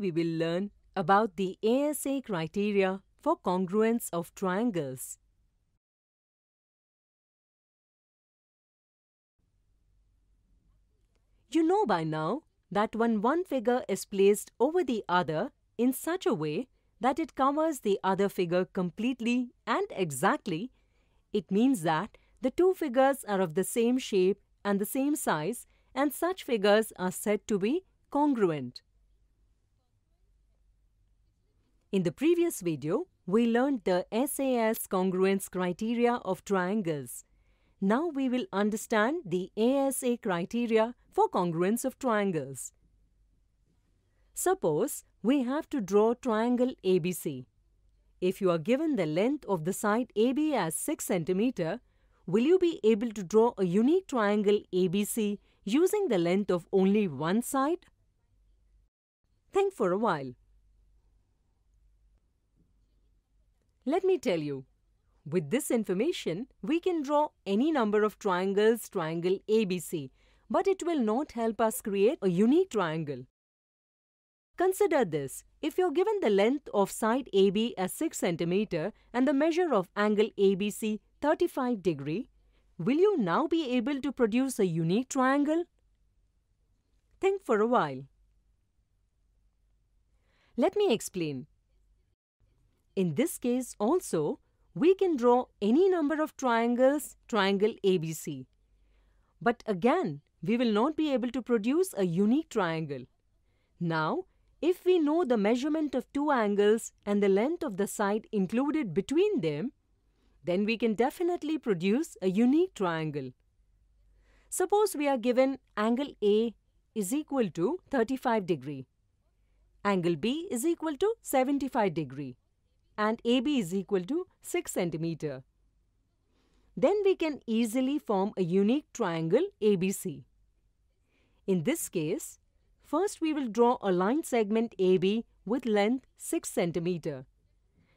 we will learn about the ASA criteria for congruence of triangles. You know by now that when one figure is placed over the other in such a way that it covers the other figure completely and exactly, it means that the two figures are of the same shape and the same size and such figures are said to be congruent. In the previous video, we learned the SAS congruence criteria of triangles. Now we will understand the ASA criteria for congruence of triangles. Suppose we have to draw triangle ABC. If you are given the length of the side AB as 6 cm, will you be able to draw a unique triangle ABC using the length of only one side? Think for a while. Let me tell you, with this information, we can draw any number of triangles, triangle ABC, but it will not help us create a unique triangle. Consider this. If you're given the length of side AB as 6 cm and the measure of angle ABC 35 degree, will you now be able to produce a unique triangle? Think for a while. Let me explain. In this case also, we can draw any number of triangles, triangle ABC. But again, we will not be able to produce a unique triangle. Now, if we know the measurement of two angles and the length of the side included between them, then we can definitely produce a unique triangle. Suppose we are given angle A is equal to 35 degree. Angle B is equal to 75 degree and AB is equal to 6 cm. Then we can easily form a unique triangle ABC. In this case, first we will draw a line segment AB with length 6 cm.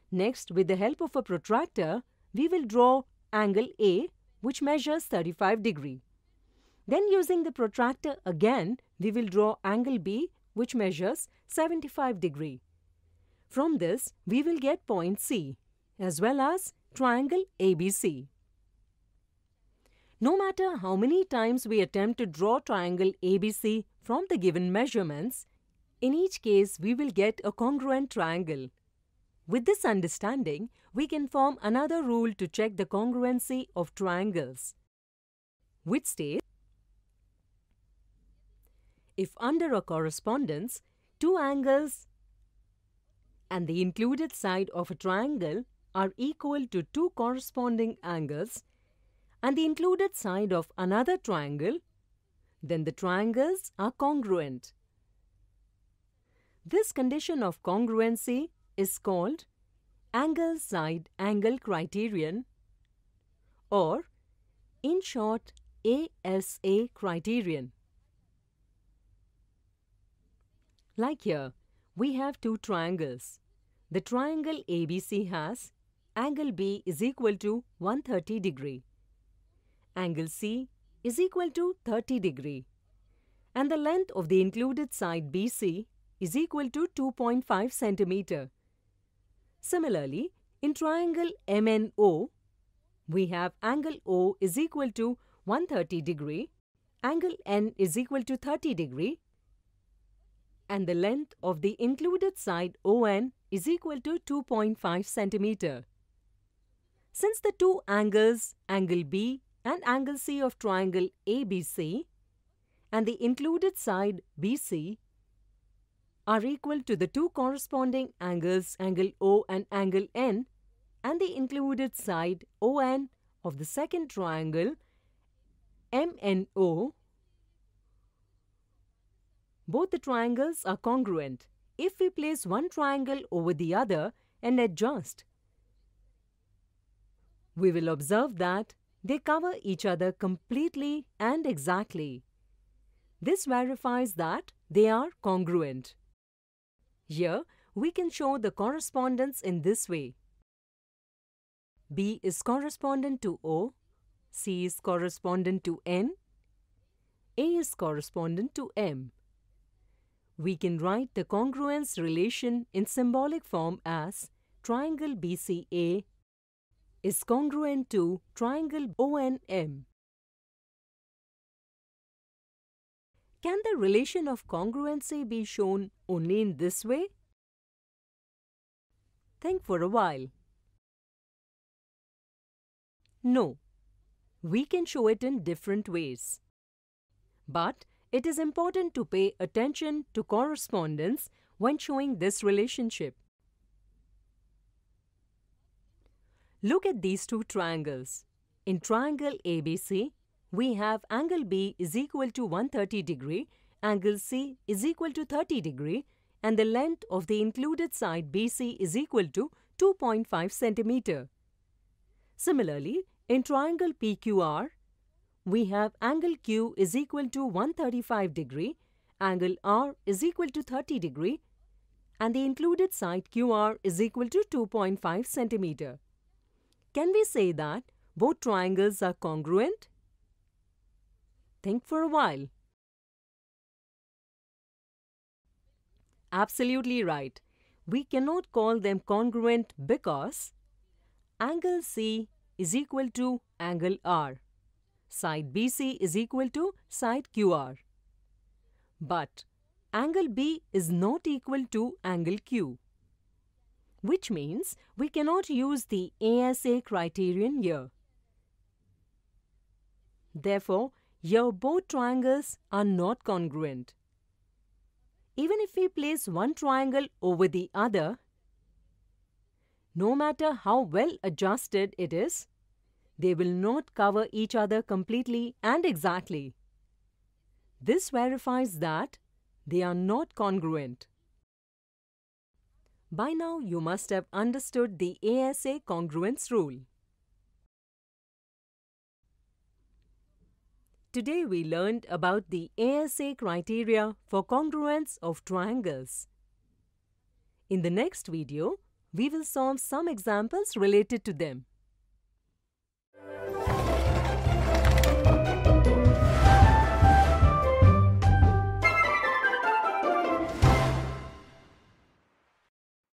Next, with the help of a protractor, we will draw angle A which measures 35 degree. Then using the protractor again, we will draw angle B which measures 75 degree. From this, we will get point C as well as triangle ABC. No matter how many times we attempt to draw triangle ABC from the given measurements, in each case we will get a congruent triangle. With this understanding, we can form another rule to check the congruency of triangles, which states, if under a correspondence, two angles and the included side of a triangle are equal to two corresponding angles and the included side of another triangle, then the triangles are congruent. This condition of congruency is called angle side angle criterion or in short ASA criterion. Like here, we have two triangles. The triangle ABC has angle B is equal to 130 degree. Angle C is equal to 30 degree. And the length of the included side BC is equal to 2.5 centimeter. Similarly, in triangle MNO, we have angle O is equal to 130 degree, angle N is equal to 30 degree, and the length of the included side ON is equal to 2.5 centimeter. Since the two angles, angle B and angle C of triangle ABC and the included side BC are equal to the two corresponding angles angle O and angle N and the included side ON of the second triangle MNO, both the triangles are congruent if we place one triangle over the other and adjust. We will observe that they cover each other completely and exactly. This verifies that they are congruent. Here, we can show the correspondence in this way. B is correspondent to O, C is correspondent to N, A is correspondent to M we can write the congruence relation in symbolic form as triangle BCA is congruent to triangle ONM. Can the relation of congruency be shown only in this way? Think for a while. No, we can show it in different ways. But it is important to pay attention to correspondence when showing this relationship. Look at these two triangles. In triangle ABC, we have angle B is equal to 130 degree, angle C is equal to 30 degree, and the length of the included side BC is equal to 2.5 centimeter. Similarly, in triangle PQR, we have angle Q is equal to 135 degree, angle R is equal to 30 degree, and the included side QR is equal to 2.5 centimeter. Can we say that both triangles are congruent? Think for a while. Absolutely right. We cannot call them congruent because angle C is equal to angle R side BC is equal to side QR. But angle B is not equal to angle Q, which means we cannot use the ASA criterion here. Therefore, your both triangles are not congruent. Even if we place one triangle over the other, no matter how well adjusted it is, they will not cover each other completely and exactly. This verifies that they are not congruent. By now, you must have understood the ASA congruence rule. Today, we learned about the ASA criteria for congruence of triangles. In the next video, we will solve some examples related to them. Thank you.